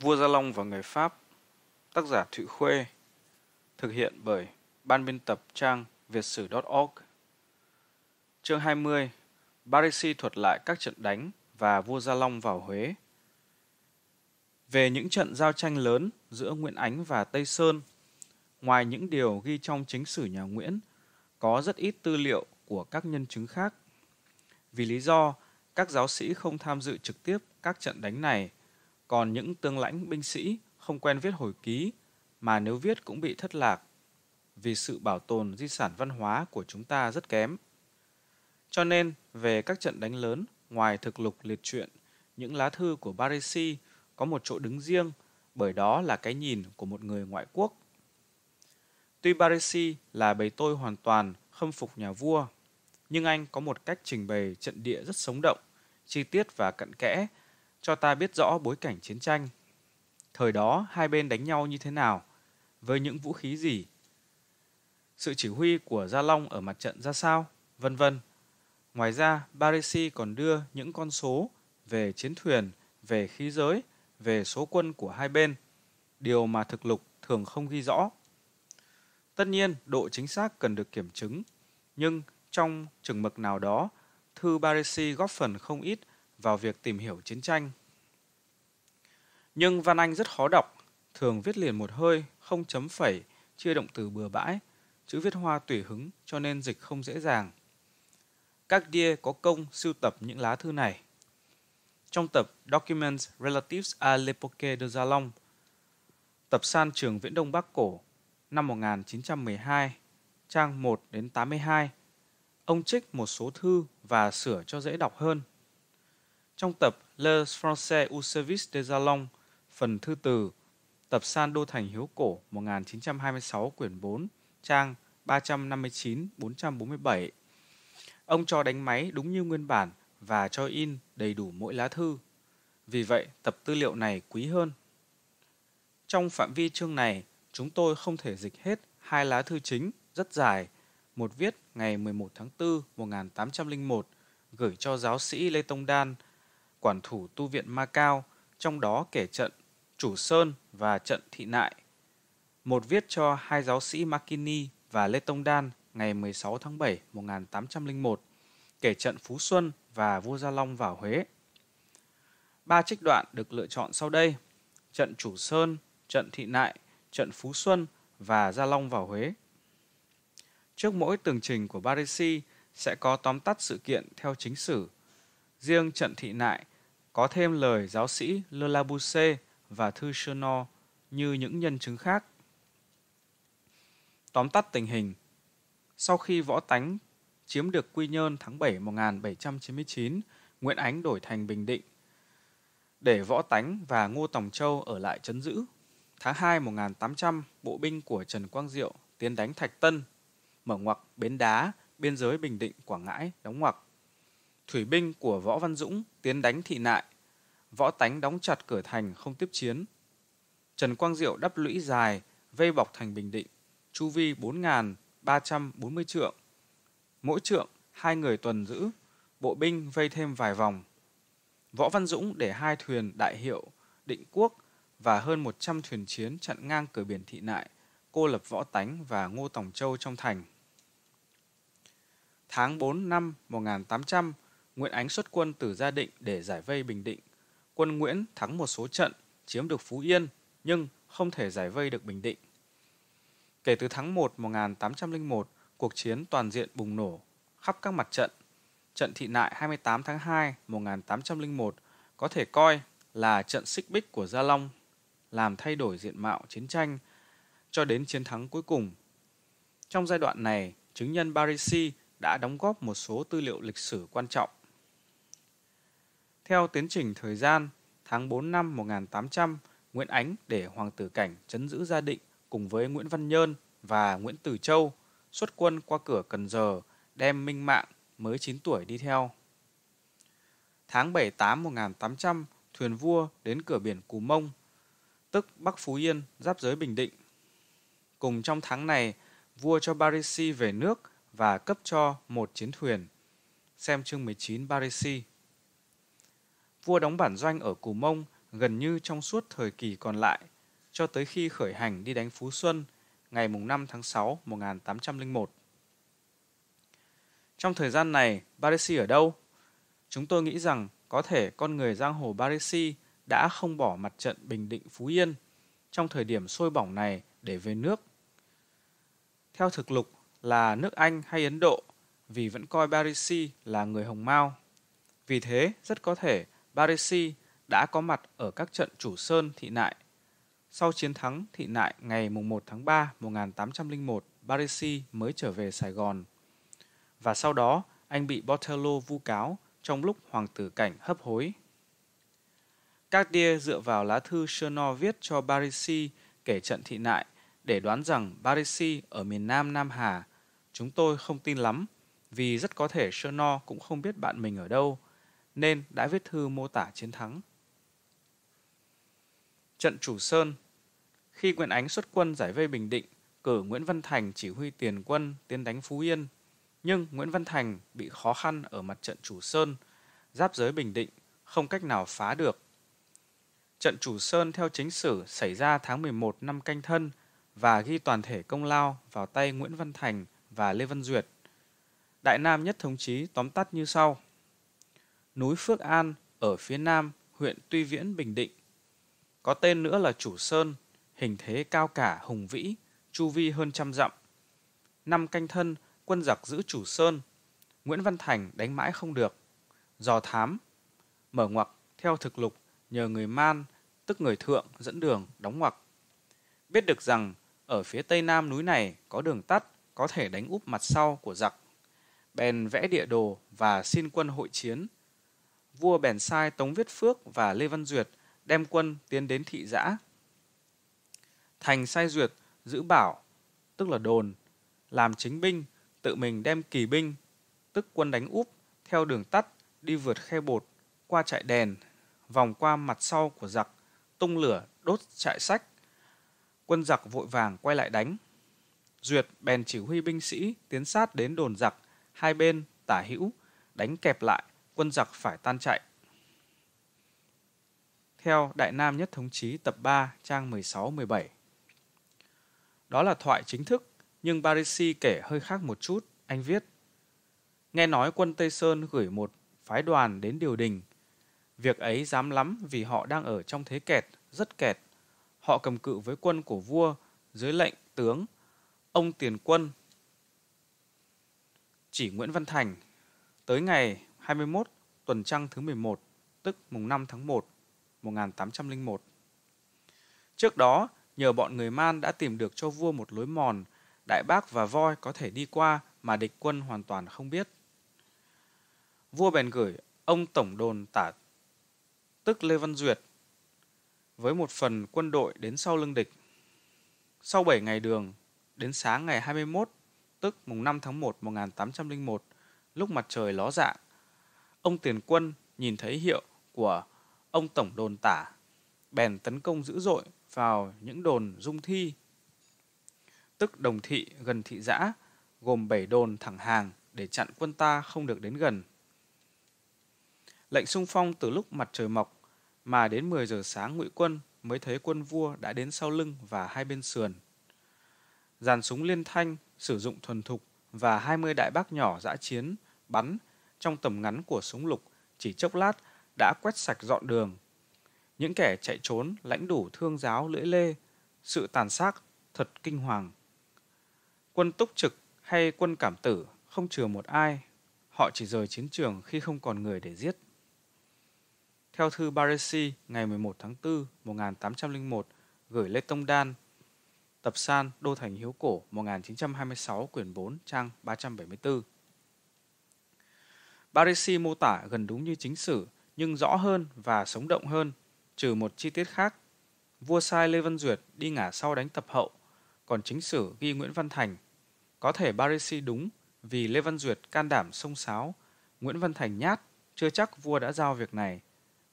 Vua Gia Long và người Pháp Tác giả Thụy Khuê Thực hiện bởi Ban biên tập trang việt sử.org Chương 20 Barisi thuật lại các trận đánh và vua Gia Long vào Huế Về những trận giao tranh lớn giữa Nguyễn Ánh và Tây Sơn Ngoài những điều ghi trong chính sử nhà Nguyễn Có rất ít tư liệu của các nhân chứng khác Vì lý do, các giáo sĩ không tham dự trực tiếp các trận đánh này còn những tương lãnh binh sĩ không quen viết hồi ký, mà nếu viết cũng bị thất lạc, vì sự bảo tồn di sản văn hóa của chúng ta rất kém. Cho nên, về các trận đánh lớn, ngoài thực lục liệt truyện, những lá thư của Barisi có một chỗ đứng riêng, bởi đó là cái nhìn của một người ngoại quốc. Tuy Barisi là bầy tôi hoàn toàn khâm phục nhà vua, nhưng anh có một cách trình bày trận địa rất sống động, chi tiết và cặn kẽ cho ta biết rõ bối cảnh chiến tranh. Thời đó hai bên đánh nhau như thế nào, với những vũ khí gì, sự chỉ huy của Gia Long ở mặt trận ra sao, vân vân. Ngoài ra, Barisi còn đưa những con số về chiến thuyền, về khí giới, về số quân của hai bên, điều mà thực lục thường không ghi rõ. Tất nhiên, độ chính xác cần được kiểm chứng, nhưng trong chừng mực nào đó, thư Barisi góp phần không ít vào việc tìm hiểu chiến tranh. Nhưng Văn Anh rất khó đọc, thường viết liền một hơi, không chấm phẩy, chia động từ bừa bãi, chữ viết hoa tùy hứng cho nên dịch không dễ dàng. Các đia có công sưu tập những lá thư này. Trong tập Documents Relatives à l'Époque de Zalong, tập san trường Viễn Đông Bắc Cổ năm 1912, trang 1 đến 82, ông trích một số thư và sửa cho dễ đọc hơn. Trong tập Les Français au service des Salons, phần thư từ, tập San Đô Thành Hiếu Cổ 1926 quyển 4, trang 359-447. Ông cho đánh máy đúng như nguyên bản và cho in đầy đủ mỗi lá thư. Vì vậy, tập tư liệu này quý hơn. Trong phạm vi chương này, chúng tôi không thể dịch hết hai lá thư chính rất dài, một viết ngày 11 tháng 4 1801 gửi cho giáo sĩ Lê Tông Đan quản thủ tu viện Ma Cao, trong đó kể trận Chủ Sơn và trận Thị Nại. Một viết cho hai giáo sĩ Makini và Lê Tông Đan ngày 16 tháng 7 1801, kể trận Phú Xuân và Vua Gia Long vào Huế. Ba trích đoạn được lựa chọn sau đây, trận Chủ Sơn, trận Thị Nại, trận Phú Xuân và Gia Long vào Huế. Trước mỗi tường trình của Barisi sẽ có tóm tắt sự kiện theo chính sử. Riêng trận Thị Nại – có thêm lời giáo sĩ Le Labousset và thư Chernow như những nhân chứng khác. Tóm tắt tình hình, sau khi võ tánh chiếm được Quy Nhơn tháng 7 1799, Nguyễn Ánh đổi thành Bình Định, để võ tánh và Ngô Tòng Châu ở lại chấn giữ. Tháng 2 1800, bộ binh của Trần Quang Diệu tiến đánh Thạch Tân, mở ngoặc Bến Đá, biên giới Bình Định, Quảng Ngãi, đóng ngoặc thủy binh của Võ Văn Dũng tiến đánh thị nại, Võ Tánh đóng chặt cửa thành không tiếp chiến. Trần Quang Diệu đắp lũy dài, vây bọc thành Bình Định, chu vi 4.340 trượng. Mỗi trượng, hai người tuần giữ, bộ binh vây thêm vài vòng. Võ Văn Dũng để hai thuyền đại hiệu, định quốc và hơn 100 thuyền chiến chặn ngang cửa biển thị nại, cô lập Võ Tánh và Ngô tổng Châu trong thành. Tháng 4 năm 1800, Nguyễn Ánh xuất quân từ Gia Định để giải vây Bình Định. Quân Nguyễn thắng một số trận, chiếm được Phú Yên, nhưng không thể giải vây được Bình Định. Kể từ tháng 1 1801, cuộc chiến toàn diện bùng nổ khắp các mặt trận. Trận Thị Nại 28 tháng 2 1801 có thể coi là trận xích bích của Gia Long, làm thay đổi diện mạo chiến tranh cho đến chiến thắng cuối cùng. Trong giai đoạn này, chứng nhân Barisi đã đóng góp một số tư liệu lịch sử quan trọng theo tiến trình thời gian, tháng 4 năm 1800, Nguyễn Ánh để Hoàng tử Cảnh chấn giữ gia định cùng với Nguyễn Văn Nhơn và Nguyễn Tử Châu xuất quân qua cửa Cần Giờ, đem Minh Mạng mới 9 tuổi đi theo. Tháng 7-8 1800, thuyền vua đến cửa biển Cù Mông, tức Bắc Phú Yên, giáp giới Bình Định. Cùng trong tháng này, vua cho Barisi về nước và cấp cho một chiến thuyền. Xem chương 19 Barisi vua đóng bản doanh ở Cù Mông gần như trong suốt thời kỳ còn lại, cho tới khi khởi hành đi đánh Phú Xuân ngày 5 tháng 6 1801. Trong thời gian này, Barisi ở đâu? Chúng tôi nghĩ rằng có thể con người giang hồ Barisi đã không bỏ mặt trận Bình Định Phú Yên trong thời điểm sôi bỏng này để về nước. Theo thực lục là nước Anh hay Ấn Độ vì vẫn coi Barisi là người Hồng Mao. Vì thế, rất có thể Baresi đã có mặt ở các trận chủ sơn thị nại. Sau chiến thắng thị nại ngày 1 tháng 3 1801, Baresi mới trở về Sài Gòn. Và sau đó, anh bị Botelho vu cáo trong lúc hoàng tử cảnh hấp hối. Cartier dựa vào lá thư Chernow viết cho Barisi kể trận thị nại để đoán rằng Barisi ở miền Nam Nam Hà. Chúng tôi không tin lắm, vì rất có thể Chernow cũng không biết bạn mình ở đâu nên đã viết thư mô tả chiến thắng. Trận Chủ Sơn Khi Nguyễn Ánh xuất quân giải vây Bình Định, cử Nguyễn Văn Thành chỉ huy tiền quân tiến đánh Phú Yên. Nhưng Nguyễn Văn Thành bị khó khăn ở mặt trận Chủ Sơn, giáp giới Bình Định, không cách nào phá được. Trận Chủ Sơn theo chính sử xảy ra tháng 11 năm canh thân và ghi toàn thể công lao vào tay Nguyễn Văn Thành và Lê Văn Duyệt. Đại Nam Nhất Thống Chí tóm tắt như sau – núi Phước An ở phía nam huyện Tuy Viễn, Bình Định. Có tên nữa là Chủ Sơn, hình thế cao cả hùng vĩ, chu vi hơn trăm dặm. Năm canh thân, quân giặc giữ Chủ Sơn, Nguyễn Văn Thành đánh mãi không được. Dò thám, mở ngoặc theo thực lục nhờ người Man, tức người Thượng dẫn đường đóng ngoặc. Biết được rằng ở phía tây nam núi này có đường tắt có thể đánh úp mặt sau của giặc. Bèn vẽ địa đồ và xin quân hội chiến vua bèn sai Tống Viết Phước và Lê Văn Duyệt đem quân tiến đến thị giã. Thành sai Duyệt giữ bảo, tức là đồn, làm chính binh, tự mình đem kỳ binh, tức quân đánh úp, theo đường tắt, đi vượt khe bột, qua trại đèn, vòng qua mặt sau của giặc, tung lửa đốt trại sách. Quân giặc vội vàng quay lại đánh. Duyệt bèn chỉ huy binh sĩ tiến sát đến đồn giặc, hai bên, tả hữu, đánh kẹp lại, quân giặc phải tan chạy. Theo Đại Nam Nhất Thống Chí tập 3 trang 16-17. Đó là thoại chính thức, nhưng Barisi kể hơi khác một chút, anh viết. Nghe nói quân Tây Sơn gửi một phái đoàn đến điều đình. Việc ấy dám lắm vì họ đang ở trong thế kẹt, rất kẹt. Họ cầm cự với quân của vua dưới lệnh tướng, ông tiền quân. Chỉ Nguyễn Văn Thành, tới ngày 21 tuần trăng thứ 11, tức mùng 5 tháng 1, 1801. Trước đó, nhờ bọn người Man đã tìm được cho vua một lối mòn, Đại Bác và Voi có thể đi qua mà địch quân hoàn toàn không biết. Vua bèn gửi ông Tổng đồn tả tức Lê Văn Duyệt với một phần quân đội đến sau lưng địch. Sau 7 ngày đường, đến sáng ngày 21, tức mùng 5 tháng 1 1801, lúc mặt trời ló dạng, Ông Tiền Quân nhìn thấy hiệu của ông Tổng đồn tả, bèn tấn công dữ dội vào những đồn dung thi, tức đồng thị gần thị giã, gồm bảy đồn thẳng hàng để chặn quân ta không được đến gần. Lệnh sung phong từ lúc mặt trời mọc mà đến 10 giờ sáng ngụy quân mới thấy quân vua đã đến sau lưng và hai bên sườn. Dàn súng liên thanh sử dụng thuần thục và 20 đại bác nhỏ dã chiến bắn trong tầm ngắn của súng lục chỉ chốc lát đã quét sạch dọn đường. Những kẻ chạy trốn lãnh đủ thương giáo lưỡi lê, sự tàn sát thật kinh hoàng. Quân túc trực hay quân cảm tử không chừa một ai, họ chỉ rời chiến trường khi không còn người để giết. Theo thư Baresi ngày 11 tháng 4 1801 gửi Lê Tông Đan, tập san Đô Thành Hiếu Cổ 1926 quyển 4 trang 374. Baresi mô tả gần đúng như chính sử, nhưng rõ hơn và sống động hơn, trừ một chi tiết khác. Vua sai Lê Văn Duyệt đi ngả sau đánh tập hậu, còn chính sử ghi Nguyễn Văn Thành. Có thể Baresi đúng vì Lê Văn Duyệt can đảm sông sáo, Nguyễn Văn Thành nhát, chưa chắc vua đã giao việc này.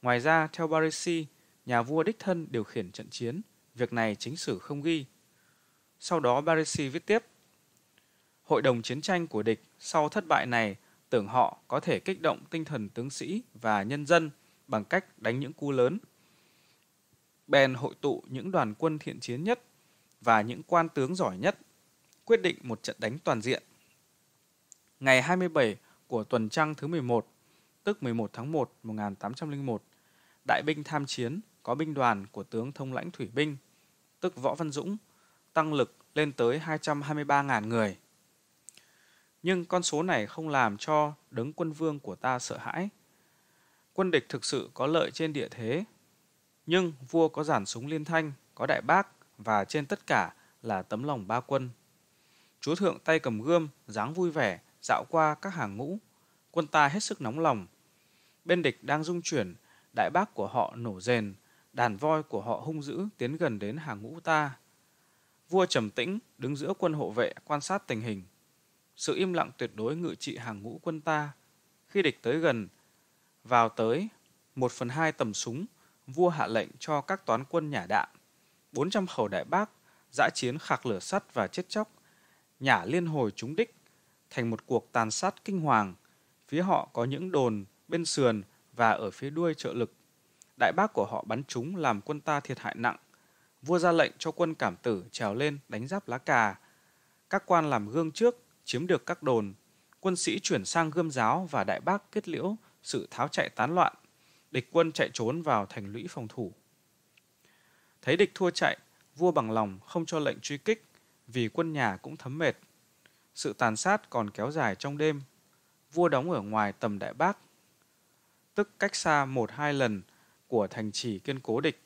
Ngoài ra, theo Baresi, nhà vua đích thân điều khiển trận chiến, việc này chính sử không ghi. Sau đó Baresi viết tiếp, Hội đồng chiến tranh của địch sau thất bại này tưởng họ có thể kích động tinh thần tướng sĩ và nhân dân bằng cách đánh những cú lớn. Bèn hội tụ những đoàn quân thiện chiến nhất và những quan tướng giỏi nhất, quyết định một trận đánh toàn diện. Ngày 27 của tuần trăng thứ 11, tức 11 tháng 1 1801, đại binh tham chiến có binh đoàn của tướng thông lãnh thủy binh, tức Võ Văn Dũng, tăng lực lên tới 223.000 người nhưng con số này không làm cho đấng quân vương của ta sợ hãi. Quân địch thực sự có lợi trên địa thế, nhưng vua có giản súng liên thanh, có đại bác và trên tất cả là tấm lòng ba quân. Chúa thượng tay cầm gươm, dáng vui vẻ, dạo qua các hàng ngũ. Quân ta hết sức nóng lòng. Bên địch đang dung chuyển, đại bác của họ nổ rền, đàn voi của họ hung dữ tiến gần đến hàng ngũ ta. Vua trầm tĩnh, đứng giữa quân hộ vệ quan sát tình hình sự im lặng tuyệt đối ngự trị hàng ngũ quân ta. Khi địch tới gần, vào tới một phần hai tầm súng, vua hạ lệnh cho các toán quân nhả đạn. 400 khẩu đại bác, dã chiến khạc lửa sắt và chết chóc, nhả liên hồi trúng đích, thành một cuộc tàn sát kinh hoàng. Phía họ có những đồn bên sườn và ở phía đuôi trợ lực. Đại bác của họ bắn chúng làm quân ta thiệt hại nặng. Vua ra lệnh cho quân cảm tử trèo lên đánh giáp lá cà. Các quan làm gương trước chiếm được các đồn, quân sĩ chuyển sang gươm giáo và đại bác kết liễu sự tháo chạy tán loạn, địch quân chạy trốn vào thành lũy phòng thủ. Thấy địch thua chạy, vua bằng lòng không cho lệnh truy kích vì quân nhà cũng thấm mệt. Sự tàn sát còn kéo dài trong đêm, vua đóng ở ngoài tầm đại bác, tức cách xa một hai lần của thành trì kiên cố địch.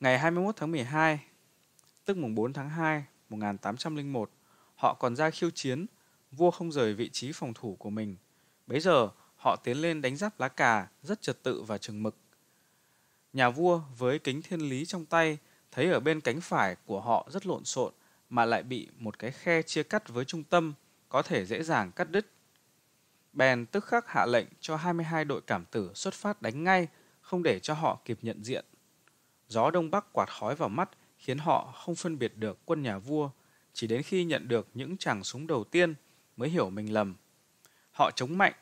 Ngày 21 tháng 12, tức mùng 4 tháng 2, 1801, họ còn ra khiêu chiến, vua không rời vị trí phòng thủ của mình. Bấy giờ, họ tiến lên đánh giáp lá cà rất trật tự và chừng mực. Nhà vua với kính thiên lý trong tay thấy ở bên cánh phải của họ rất lộn xộn mà lại bị một cái khe chia cắt với trung tâm có thể dễ dàng cắt đứt. Bèn tức khắc hạ lệnh cho 22 đội cảm tử xuất phát đánh ngay, không để cho họ kịp nhận diện. Gió đông bắc quạt khói vào mắt khiến họ không phân biệt được quân nhà vua chỉ đến khi nhận được những chàng súng đầu tiên mới hiểu mình lầm. Họ chống mạnh,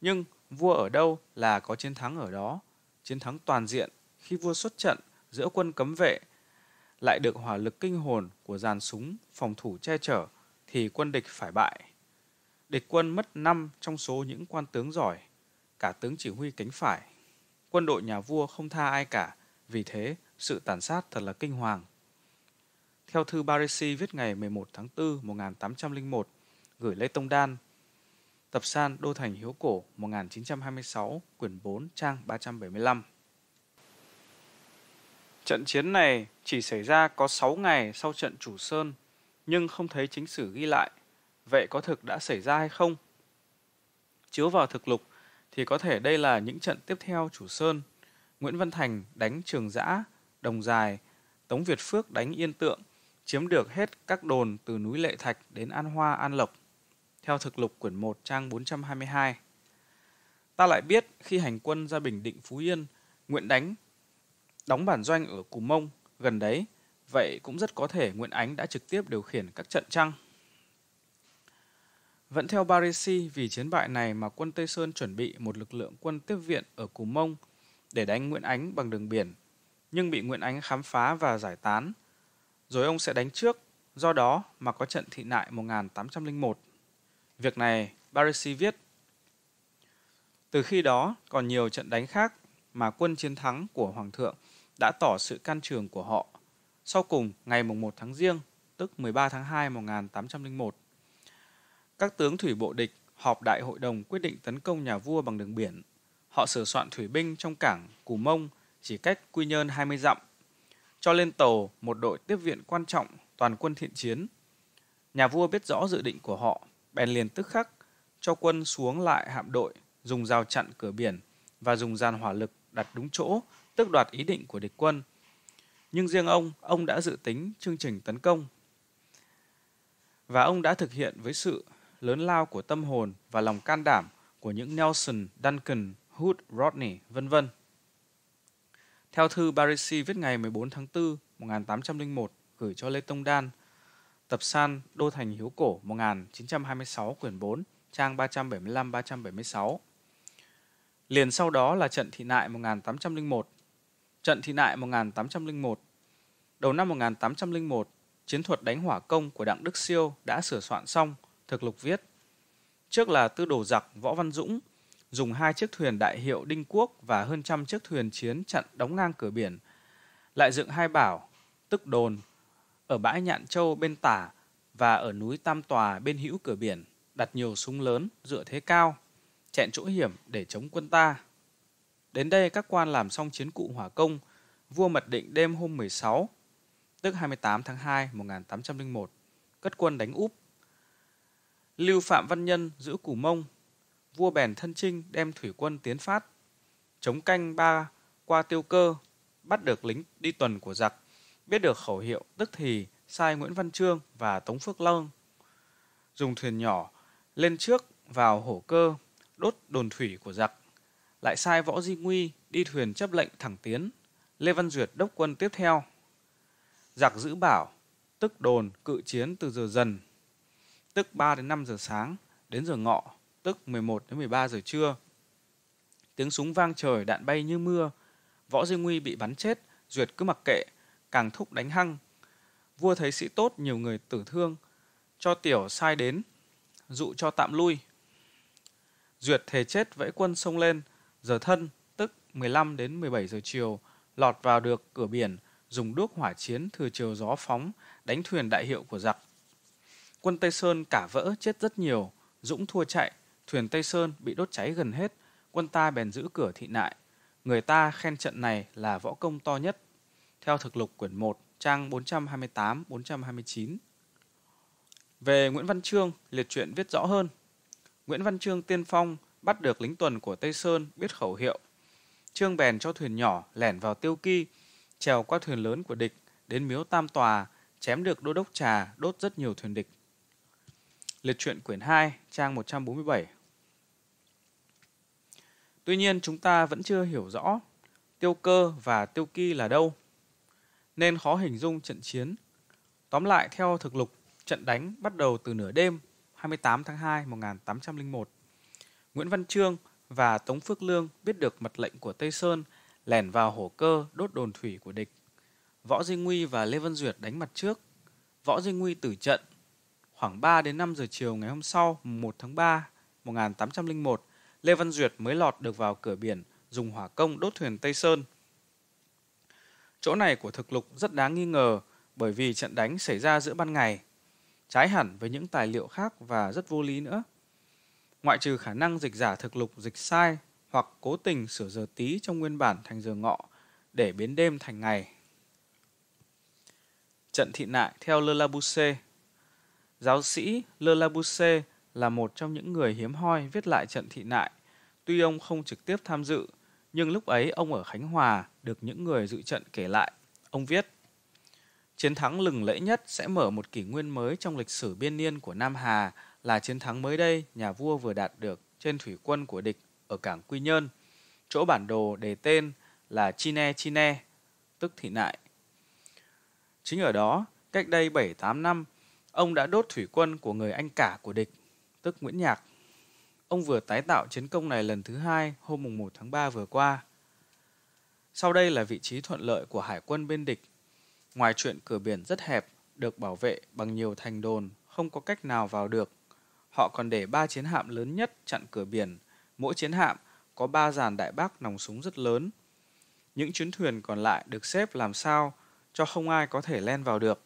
nhưng vua ở đâu là có chiến thắng ở đó, chiến thắng toàn diện khi vua xuất trận giữa quân cấm vệ lại được hỏa lực kinh hồn của dàn súng phòng thủ che chở thì quân địch phải bại. Địch quân mất 5 trong số những quan tướng giỏi, cả tướng chỉ huy cánh phải. Quân đội nhà vua không tha ai cả, vì thế sự tàn sát thật là kinh hoàng theo thư Barisi viết ngày 11 tháng 4 1801, gửi Lê Tông Đan, Tập san Đô Thành Hiếu Cổ 1926, quyển 4, trang 375. Trận chiến này chỉ xảy ra có 6 ngày sau trận Chủ Sơn, nhưng không thấy chính sử ghi lại. Vậy có thực đã xảy ra hay không? Chiếu vào thực lục thì có thể đây là những trận tiếp theo Chủ Sơn. Nguyễn Văn Thành đánh Trường Giã, Đồng Dài, Tống Việt Phước đánh Yên Tượng, chiếm được hết các đồn từ núi Lệ Thạch đến An Hoa, An Lộc, theo thực lục quyển 1 trang 422. Ta lại biết khi hành quân ra Bình Định Phú Yên, Nguyễn Đánh đóng bản doanh ở Cù Mông gần đấy, vậy cũng rất có thể Nguyễn Ánh đã trực tiếp điều khiển các trận trăng. Vẫn theo Barisi, vì chiến bại này mà quân Tây Sơn chuẩn bị một lực lượng quân tiếp viện ở Cù Mông để đánh Nguyễn Ánh bằng đường biển, nhưng bị Nguyễn Ánh khám phá và giải tán – rồi ông sẽ đánh trước, do đó mà có trận thị nại 1801. Việc này, Barisi viết, Từ khi đó, còn nhiều trận đánh khác mà quân chiến thắng của Hoàng thượng đã tỏ sự can trường của họ. Sau cùng, ngày 1 tháng Giêng, tức 13 tháng 2 1801, các tướng thủy bộ địch họp đại hội đồng quyết định tấn công nhà vua bằng đường biển. Họ sửa soạn thủy binh trong cảng Cù Mông chỉ cách Quy Nhơn 20 dặm cho lên tàu một đội tiếp viện quan trọng toàn quân thiện chiến. Nhà vua biết rõ dự định của họ, bèn liền tức khắc cho quân xuống lại hạm đội, dùng rào chặn cửa biển và dùng gian hỏa lực đặt đúng chỗ, tức đoạt ý định của địch quân. Nhưng riêng ông, ông đã dự tính chương trình tấn công. Và ông đã thực hiện với sự lớn lao của tâm hồn và lòng can đảm của những Nelson, Duncan, Hood, Rodney, vân vân. Theo thư Barisi viết ngày 14 tháng 4 1801 gửi cho Lê Tông Đan, tập san Đô Thành Hiếu Cổ 1926 quyển 4, trang 375-376. Liền sau đó là trận thị nại 1801. Trận thị nại 1801 Đầu năm 1801, chiến thuật đánh hỏa công của Đặng Đức Siêu đã sửa soạn xong, thực lục viết. Trước là tư đồ giặc Võ Văn Dũng, dùng hai chiếc thuyền đại hiệu Đinh Quốc và hơn trăm chiếc thuyền chiến chặn đóng ngang cửa biển. Lại dựng hai bảo, tức đồn, ở bãi Nhạn Châu bên tả và ở núi Tam Tòa bên hữu cửa biển, đặt nhiều súng lớn, dựa thế cao, chẹn chỗ hiểm để chống quân ta. Đến đây các quan làm xong chiến cụ hỏa công, vua mật định đêm hôm 16, tức 28 tháng 2 1801, cất quân đánh úp. Lưu Phạm Văn Nhân giữ củ mông vua bèn thân trinh đem thủy quân tiến phát, chống canh ba qua tiêu cơ, bắt được lính đi tuần của giặc, biết được khẩu hiệu tức thì sai Nguyễn Văn Trương và Tống Phước Lông. Dùng thuyền nhỏ lên trước vào hổ cơ, đốt đồn thủy của giặc, lại sai Võ Di Nguy đi thuyền chấp lệnh thẳng tiến, Lê Văn Duyệt đốc quân tiếp theo. Giặc giữ bảo, tức đồn cự chiến từ giờ dần, tức 3 đến 5 giờ sáng đến giờ ngọ tức 11 đến 13 giờ trưa. Tiếng súng vang trời, đạn bay như mưa. Võ Duy Nguy bị bắn chết, Duyệt cứ mặc kệ, càng thúc đánh hăng. Vua thấy sĩ tốt nhiều người tử thương, cho tiểu sai đến, dụ cho tạm lui. Duyệt thề chết vẫy quân sông lên, giờ thân, tức 15 đến 17 giờ chiều, lọt vào được cửa biển, dùng đuốc hỏa chiến thừa chiều gió phóng, đánh thuyền đại hiệu của giặc. Quân Tây Sơn cả vỡ chết rất nhiều, Dũng thua chạy, thuyền Tây Sơn bị đốt cháy gần hết, quân ta bèn giữ cửa thị nại. Người ta khen trận này là võ công to nhất. Theo thực lục quyển 1, trang 428-429. Về Nguyễn Văn Trương, liệt truyện viết rõ hơn. Nguyễn Văn Trương tiên phong bắt được lính tuần của Tây Sơn biết khẩu hiệu. Trương bèn cho thuyền nhỏ lẻn vào tiêu kỳ, trèo qua thuyền lớn của địch, đến miếu Tam Tòa, chém được đô đốc trà, đốt rất nhiều thuyền địch. Liệt truyện quyển 2, trang 147 Tuy nhiên chúng ta vẫn chưa hiểu rõ tiêu cơ và tiêu kỳ là đâu, nên khó hình dung trận chiến. Tóm lại theo thực lục, trận đánh bắt đầu từ nửa đêm 28 tháng 2 1801. Nguyễn Văn Trương và Tống Phước Lương biết được mật lệnh của Tây Sơn lẻn vào hổ cơ đốt đồn thủy của địch. Võ Duy Nguy và Lê Văn Duyệt đánh mặt trước. Võ Duy Nguy tử trận. Khoảng 3 đến 5 giờ chiều ngày hôm sau, 1 tháng 3, 1801, Lê Văn Duyệt mới lọt được vào cửa biển, dùng hỏa công đốt thuyền Tây Sơn. Chỗ này của thực lục rất đáng nghi ngờ bởi vì trận đánh xảy ra giữa ban ngày, trái hẳn với những tài liệu khác và rất vô lý nữa. Ngoại trừ khả năng dịch giả thực lục dịch sai hoặc cố tình sửa giờ tí trong nguyên bản thành giờ ngọ để biến đêm thành ngày. Trận thị nại theo Le Labousse Giáo sĩ Le Labousse là một trong những người hiếm hoi viết lại trận thị nại Tuy ông không trực tiếp tham dự, nhưng lúc ấy ông ở Khánh Hòa được những người dự trận kể lại. Ông viết, chiến thắng lừng lẫy nhất sẽ mở một kỷ nguyên mới trong lịch sử biên niên của Nam Hà là chiến thắng mới đây nhà vua vừa đạt được trên thủy quân của địch ở cảng Quy Nhơn, chỗ bản đồ đề tên là Chine Chine, tức thị nại. Chính ở đó, cách đây 7-8 năm, ông đã đốt thủy quân của người anh cả của địch, tức Nguyễn Nhạc Ông vừa tái tạo chiến công này lần thứ hai hôm mùng 1 tháng 3 vừa qua. Sau đây là vị trí thuận lợi của hải quân bên địch. Ngoài chuyện cửa biển rất hẹp, được bảo vệ bằng nhiều thành đồn, không có cách nào vào được. Họ còn để ba chiến hạm lớn nhất chặn cửa biển. Mỗi chiến hạm có ba dàn đại bác nòng súng rất lớn. Những chuyến thuyền còn lại được xếp làm sao cho không ai có thể len vào được.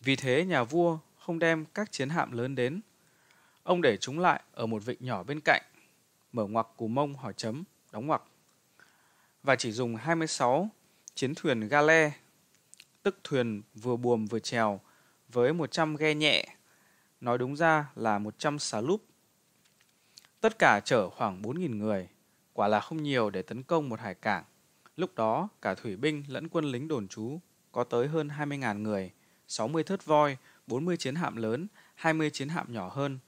Vì thế nhà vua không đem các chiến hạm lớn đến Ông để chúng lại ở một vịnh nhỏ bên cạnh, mở ngoặc cù mông hỏi chấm, đóng ngoặc. Và chỉ dùng 26 chiến thuyền gale, tức thuyền vừa buồm vừa trèo, với 100 ghe nhẹ, nói đúng ra là 100 xà lúp. Tất cả chở khoảng 4.000 người, quả là không nhiều để tấn công một hải cảng. Lúc đó, cả thủy binh lẫn quân lính đồn trú có tới hơn 20.000 người, 60 thớt voi, 40 chiến hạm lớn, 20 chiến hạm nhỏ hơn,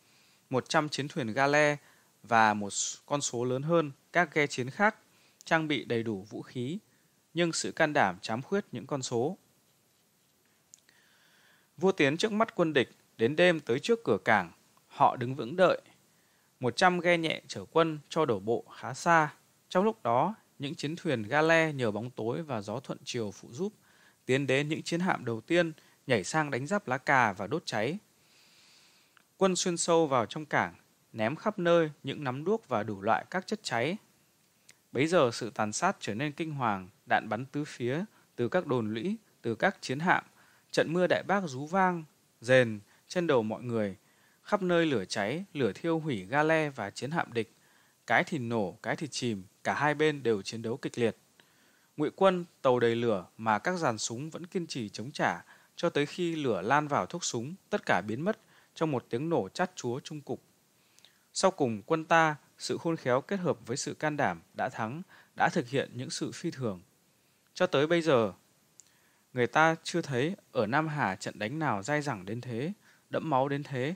100 chiến thuyền gale và một con số lớn hơn các ghe chiến khác trang bị đầy đủ vũ khí, nhưng sự can đảm chám khuyết những con số. Vua tiến trước mắt quân địch, đến đêm tới trước cửa cảng, họ đứng vững đợi. 100 ghe nhẹ chở quân cho đổ bộ khá xa. Trong lúc đó, những chiến thuyền gale nhờ bóng tối và gió thuận chiều phụ giúp, tiến đến những chiến hạm đầu tiên nhảy sang đánh giáp lá cà và đốt cháy, Quân xuyên sâu vào trong cảng, ném khắp nơi những nắm đuốc và đủ loại các chất cháy. Bấy giờ sự tàn sát trở nên kinh hoàng, đạn bắn tứ phía, từ các đồn lũy, từ các chiến hạm, trận mưa đại bác rú vang, rền trên đầu mọi người, khắp nơi lửa cháy, lửa thiêu hủy ga le và chiến hạm địch, cái thì nổ, cái thì chìm, cả hai bên đều chiến đấu kịch liệt. Ngụy quân tàu đầy lửa mà các dàn súng vẫn kiên trì chống trả cho tới khi lửa lan vào thuốc súng, tất cả biến mất trong một tiếng nổ chát chúa trung cục. Sau cùng, quân ta, sự khôn khéo kết hợp với sự can đảm đã thắng, đã thực hiện những sự phi thường. Cho tới bây giờ, người ta chưa thấy ở Nam Hà trận đánh nào dai dẳng đến thế, đẫm máu đến thế.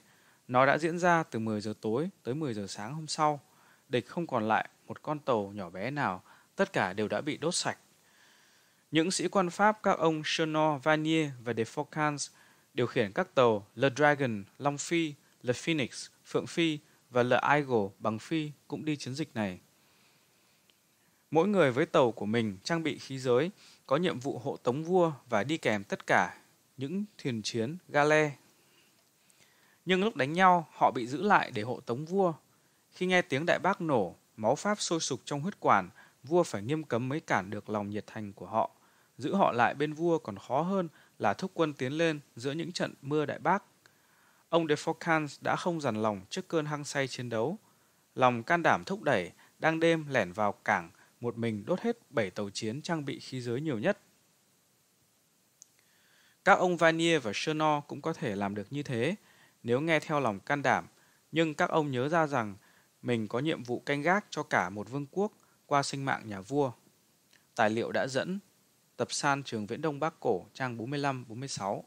Nó đã diễn ra từ 10 giờ tối tới 10 giờ sáng hôm sau. Địch không còn lại một con tàu nhỏ bé nào, tất cả đều đã bị đốt sạch. Những sĩ quan Pháp các ông Chernot, Vanier và Defocans điều khiển các tàu The Dragon, Long Phi, The Phoenix, Phượng Phi và The Eagle bằng Phi cũng đi chiến dịch này. Mỗi người với tàu của mình trang bị khí giới, có nhiệm vụ hộ tống vua và đi kèm tất cả những thuyền chiến gale. Nhưng lúc đánh nhau, họ bị giữ lại để hộ tống vua. Khi nghe tiếng đại bác nổ, máu pháp sôi sục trong huyết quản, vua phải nghiêm cấm mới cản được lòng nhiệt thành của họ. Giữ họ lại bên vua còn khó hơn là thúc quân tiến lên giữa những trận mưa đại bác. Ông Defocans đã không dằn lòng trước cơn hăng say chiến đấu. Lòng can đảm thúc đẩy, đang đêm lẻn vào cảng, một mình đốt hết 7 tàu chiến trang bị khí giới nhiều nhất. Các ông Vanier và Cherno cũng có thể làm được như thế, nếu nghe theo lòng can đảm, nhưng các ông nhớ ra rằng mình có nhiệm vụ canh gác cho cả một vương quốc qua sinh mạng nhà vua. Tài liệu đã dẫn Tập San Trường Viễn Đông Bắc Cổ, trang 45-46.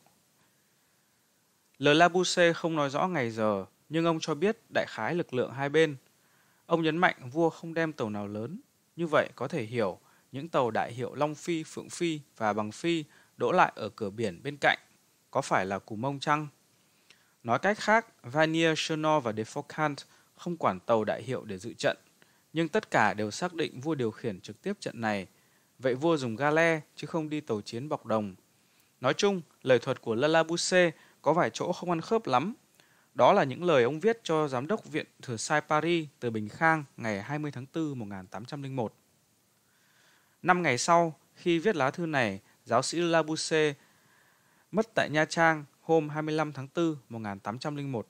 L. Labuse không nói rõ ngày giờ, nhưng ông cho biết đại khái lực lượng hai bên. Ông nhấn mạnh vua không đem tàu nào lớn, như vậy có thể hiểu những tàu đại hiệu Long Phi, Phượng Phi và Bằng Phi đỗ lại ở cửa biển bên cạnh, có phải là Cù Mông chăng? Nói cách khác, Vanier, Chenor và Defocant không quản tàu đại hiệu để dự trận, nhưng tất cả đều xác định vua điều khiển trực tiếp trận này Vậy vua dùng gale chứ không đi tàu chiến bọc đồng. Nói chung, lời thuật của Lalabuse có vài chỗ không ăn khớp lắm. Đó là những lời ông viết cho giám đốc viện thừa sai Paris từ Bình Khang ngày 20 tháng 4 1801. Năm ngày sau, khi viết lá thư này, giáo sĩ Labousse mất tại Nha Trang hôm 25 tháng 4 1801.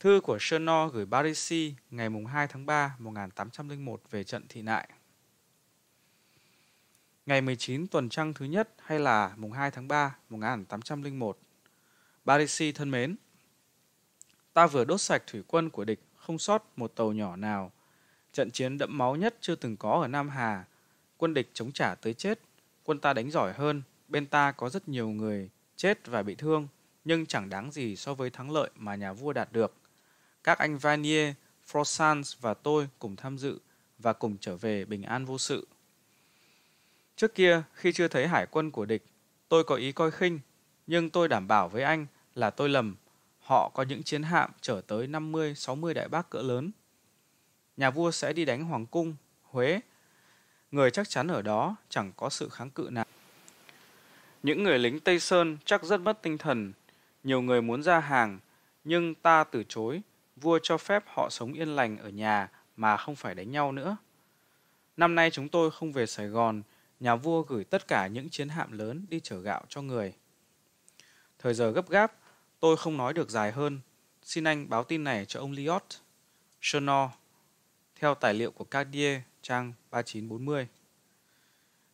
Thư của Cherno gửi Barisi ngày 2 tháng 3 1801 về trận thị nại. Ngày 19 tuần trăng thứ nhất hay là mùng 2 tháng 3 1801. Barisi thân mến, ta vừa đốt sạch thủy quân của địch, không sót một tàu nhỏ nào. Trận chiến đẫm máu nhất chưa từng có ở Nam Hà. Quân địch chống trả tới chết, quân ta đánh giỏi hơn, bên ta có rất nhiều người chết và bị thương, nhưng chẳng đáng gì so với thắng lợi mà nhà vua đạt được. Các anh Vanier, Frosans và tôi cùng tham dự và cùng trở về bình an vô sự. Trước kia, khi chưa thấy hải quân của địch, tôi có ý coi khinh, nhưng tôi đảm bảo với anh là tôi lầm. Họ có những chiến hạm chở tới 50-60 đại bác cỡ lớn. Nhà vua sẽ đi đánh Hoàng Cung, Huế. Người chắc chắn ở đó chẳng có sự kháng cự nào. Những người lính Tây Sơn chắc rất mất tinh thần. Nhiều người muốn ra hàng, nhưng ta từ chối vua cho phép họ sống yên lành ở nhà mà không phải đánh nhau nữa. Năm nay chúng tôi không về Sài Gòn, nhà vua gửi tất cả những chiến hạm lớn đi chở gạo cho người. Thời giờ gấp gáp, tôi không nói được dài hơn. Xin anh báo tin này cho ông Liot. Chernor, theo tài liệu của Cardier, trang 3940.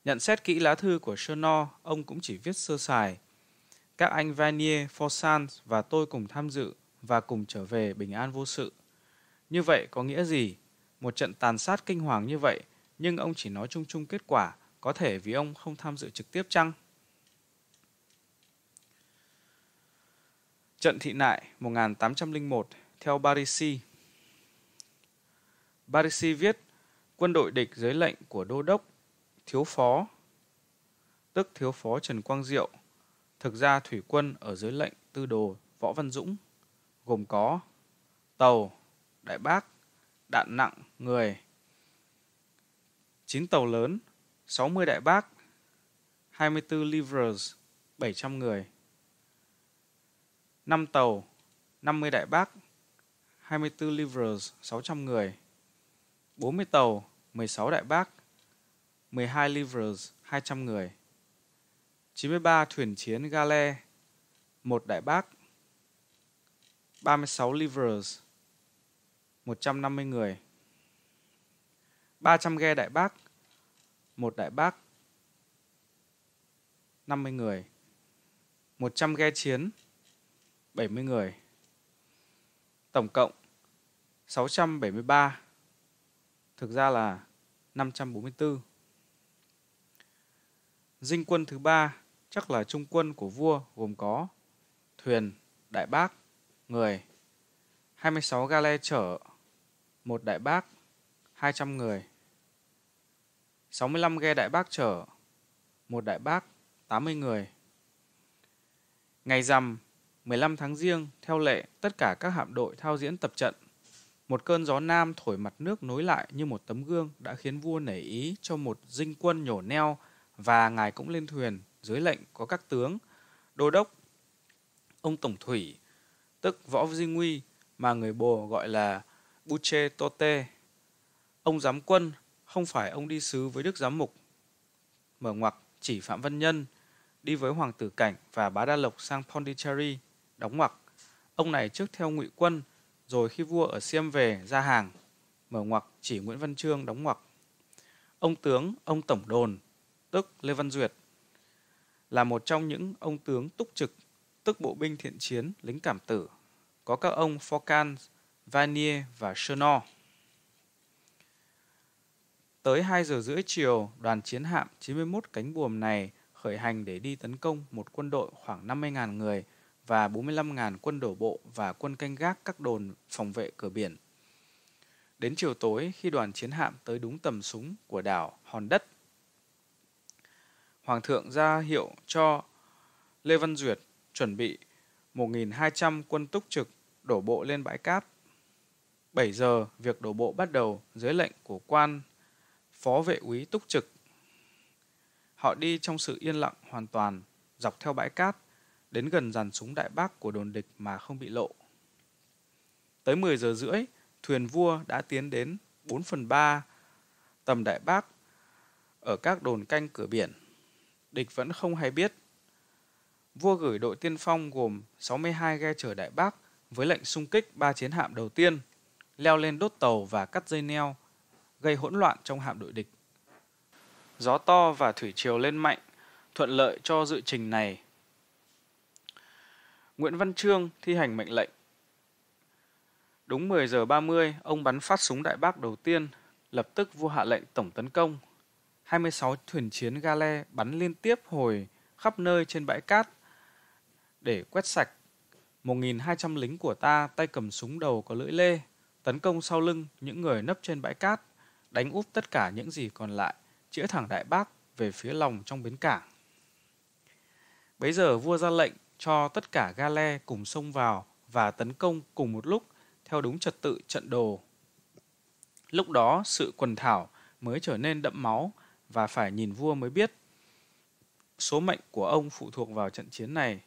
Nhận xét kỹ lá thư của Chernor, ông cũng chỉ viết sơ sài. Các anh Vanier, forsan và tôi cùng tham dự và cùng trở về bình an vô sự. Như vậy có nghĩa gì? Một trận tàn sát kinh hoàng như vậy, nhưng ông chỉ nói chung chung kết quả, có thể vì ông không tham dự trực tiếp chăng? Trận thị nại 1801 theo Barisi. Barisi viết, quân đội địch dưới lệnh của đô đốc, thiếu phó, tức thiếu phó Trần Quang Diệu, thực ra thủy quân ở dưới lệnh tư đồ Võ Văn Dũng gồm có tàu, đại bác, đạn nặng, người, 9 tàu lớn, 60 đại bác, 24 livres, 700 người, 5 tàu, 50 đại bác, 24 livres, 600 người, 40 tàu, 16 đại bác, 12 livres, 200 người, 93 thuyền chiến gale, 1 đại bác, 36 livres 150 người 300 ghe đại bác một đại bác 50 người 100 ghe chiến 70 người Tổng cộng 673 Thực ra là 544 Dinh quân thứ ba chắc là trung quân của vua gồm có thuyền, đại bác, người, 26 gale chở, một đại bác, 200 người. 65 ghe đại bác chở, một đại bác, 80 người. Ngày rằm, 15 tháng riêng, theo lệ, tất cả các hạm đội thao diễn tập trận. Một cơn gió nam thổi mặt nước nối lại như một tấm gương đã khiến vua nảy ý cho một dinh quân nhổ neo và ngài cũng lên thuyền dưới lệnh có các tướng, đô đốc, ông tổng thủy, tức Võ Duy Nguy mà người bồ gọi là Buche Tote. Ông giám quân không phải ông đi sứ với Đức Giám Mục. Mở ngoặc chỉ Phạm Văn Nhân đi với Hoàng tử Cảnh và Bá Đa Lộc sang Pondicherry, đóng ngoặc. Ông này trước theo ngụy quân, rồi khi vua ở xiêm về ra hàng, mở ngoặc chỉ Nguyễn Văn Trương đóng ngoặc. Ông tướng, ông tổng đồn, tức Lê Văn Duyệt, là một trong những ông tướng túc trực, tức bộ binh thiện chiến, lính cảm tử có các ông Forcan, Vanier và Chenor. Tới 2 giờ rưỡi chiều, đoàn chiến hạm 91 cánh buồm này khởi hành để đi tấn công một quân đội khoảng 50.000 người và 45.000 quân đổ bộ và quân canh gác các đồn phòng vệ cửa biển. Đến chiều tối, khi đoàn chiến hạm tới đúng tầm súng của đảo Hòn Đất, Hoàng thượng ra hiệu cho Lê Văn Duyệt chuẩn bị 1.200 quân túc trực đổ bộ lên bãi cát. 7 giờ, việc đổ bộ bắt đầu dưới lệnh của quan phó vệ úy túc trực. Họ đi trong sự yên lặng hoàn toàn, dọc theo bãi cát, đến gần dàn súng đại bác của đồn địch mà không bị lộ. Tới 10 giờ rưỡi, thuyền vua đã tiến đến 4 phần 3 tầm đại bác ở các đồn canh cửa biển. Địch vẫn không hay biết. Vua gửi đội tiên phong gồm 62 ghe chở đại bác với lệnh xung kích ba chiến hạm đầu tiên, leo lên đốt tàu và cắt dây neo, gây hỗn loạn trong hạm đội địch. Gió to và thủy triều lên mạnh, thuận lợi cho dự trình này. Nguyễn Văn Trương thi hành mệnh lệnh. Đúng 10 giờ 30, ông bắn phát súng đại bác đầu tiên, lập tức vua hạ lệnh tổng tấn công. 26 thuyền chiến gale bắn liên tiếp hồi khắp nơi trên bãi cát để quét sạch 1.200 lính của ta tay cầm súng đầu có lưỡi lê, tấn công sau lưng những người nấp trên bãi cát, đánh úp tất cả những gì còn lại, chĩa thẳng đại bác về phía lòng trong bến cảng. Bấy giờ vua ra lệnh cho tất cả gale cùng xông vào và tấn công cùng một lúc theo đúng trật tự trận đồ. Lúc đó sự quần thảo mới trở nên đẫm máu và phải nhìn vua mới biết. Số mệnh của ông phụ thuộc vào trận chiến này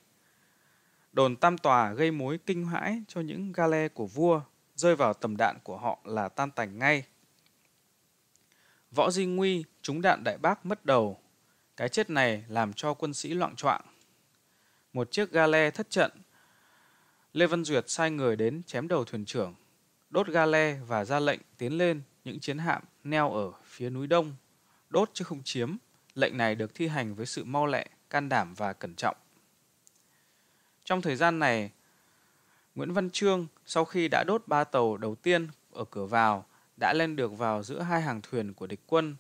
Đồn Tam Tòa gây mối kinh hãi cho những gale của vua, rơi vào tầm đạn của họ là tan tành ngay. Võ Di Nguy trúng đạn đại bác mất đầu. Cái chết này làm cho quân sĩ loạn choạng. Một chiếc gale thất trận. Lê Văn Duyệt sai người đến chém đầu thuyền trưởng, đốt gale và ra lệnh tiến lên những chiến hạm neo ở phía núi đông, đốt chứ không chiếm. Lệnh này được thi hành với sự mau lẹ, can đảm và cẩn trọng. Trong thời gian này, Nguyễn Văn Trương sau khi đã đốt ba tàu đầu tiên ở cửa vào đã lên được vào giữa hai hàng thuyền của địch quân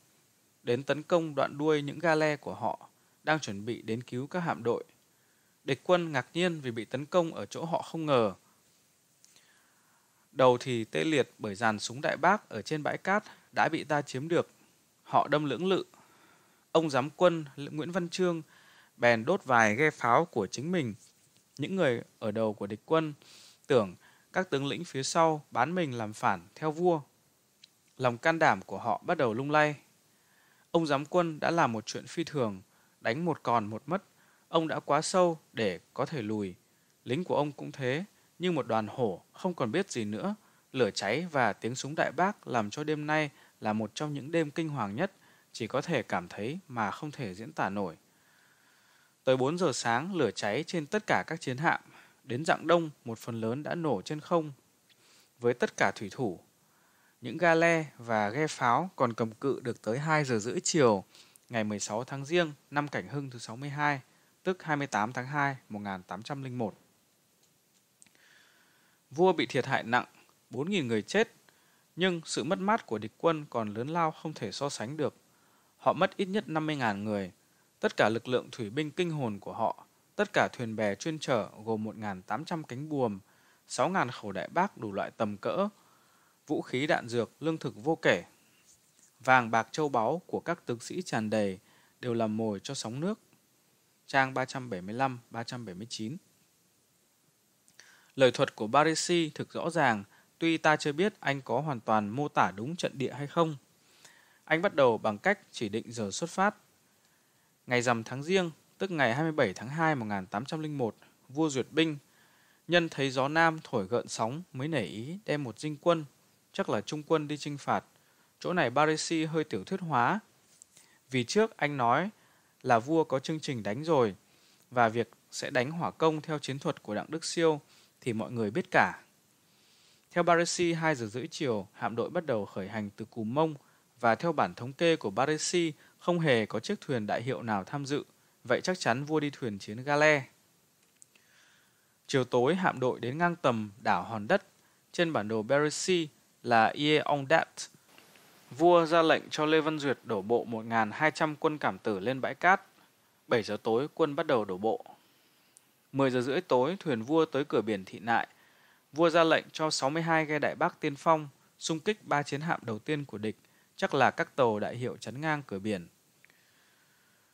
đến tấn công đoạn đuôi những gale của họ đang chuẩn bị đến cứu các hạm đội. Địch quân ngạc nhiên vì bị tấn công ở chỗ họ không ngờ. Đầu thì tê liệt bởi dàn súng đại bác ở trên bãi cát đã bị ta chiếm được. Họ đâm lưỡng lự. Ông giám quân Nguyễn Văn Trương bèn đốt vài ghe pháo của chính mình những người ở đầu của địch quân tưởng các tướng lĩnh phía sau bán mình làm phản theo vua. Lòng can đảm của họ bắt đầu lung lay. Ông giám quân đã làm một chuyện phi thường, đánh một còn một mất. Ông đã quá sâu để có thể lùi. Lính của ông cũng thế, nhưng một đoàn hổ không còn biết gì nữa. Lửa cháy và tiếng súng đại bác làm cho đêm nay là một trong những đêm kinh hoàng nhất, chỉ có thể cảm thấy mà không thể diễn tả nổi. Tới 4 giờ sáng, lửa cháy trên tất cả các chiến hạm. Đến dạng đông, một phần lớn đã nổ trên không. Với tất cả thủy thủ, những gale và ghe pháo còn cầm cự được tới 2 giờ rưỡi chiều ngày 16 tháng Giêng năm Cảnh Hưng thứ 62, tức 28 tháng 2 1801. Vua bị thiệt hại nặng, 4.000 người chết, nhưng sự mất mát của địch quân còn lớn lao không thể so sánh được. Họ mất ít nhất 50.000 người, Tất cả lực lượng thủy binh kinh hồn của họ, tất cả thuyền bè chuyên chở gồm 1.800 cánh buồm, 6.000 khẩu đại bác đủ loại tầm cỡ, vũ khí đạn dược, lương thực vô kể. Vàng bạc châu báu của các tướng sĩ tràn đầy đều làm mồi cho sóng nước. Trang 375-379 Lời thuật của Barisi thực rõ ràng, tuy ta chưa biết anh có hoàn toàn mô tả đúng trận địa hay không. Anh bắt đầu bằng cách chỉ định giờ xuất phát Ngày rằm tháng riêng, tức ngày 27 tháng 2 1801, vua duyệt binh. Nhân thấy gió nam thổi gợn sóng mới nảy ý đem một dinh quân, chắc là trung quân đi chinh phạt. Chỗ này Barisi hơi tiểu thuyết hóa. Vì trước anh nói là vua có chương trình đánh rồi và việc sẽ đánh hỏa công theo chiến thuật của Đặng Đức Siêu thì mọi người biết cả. Theo Barisi, 2 giờ rưỡi chiều, hạm đội bắt đầu khởi hành từ Cù Mông và theo bản thống kê của Barisi, không hề có chiếc thuyền đại hiệu nào tham dự, vậy chắc chắn vua đi thuyền chiến Gale. Chiều tối hạm đội đến ngang tầm đảo hòn đất trên bản đồ Berisi là Yeondat. Vua ra lệnh cho Lê Văn Duyệt đổ bộ 1.200 quân cảm tử lên bãi cát. 7 giờ tối quân bắt đầu đổ bộ. 10 giờ rưỡi tối thuyền vua tới cửa biển thị nại. Vua ra lệnh cho 62 ghe đại bác tiên phong xung kích ba chiến hạm đầu tiên của địch chắc là các tàu đại hiệu chắn ngang cửa biển.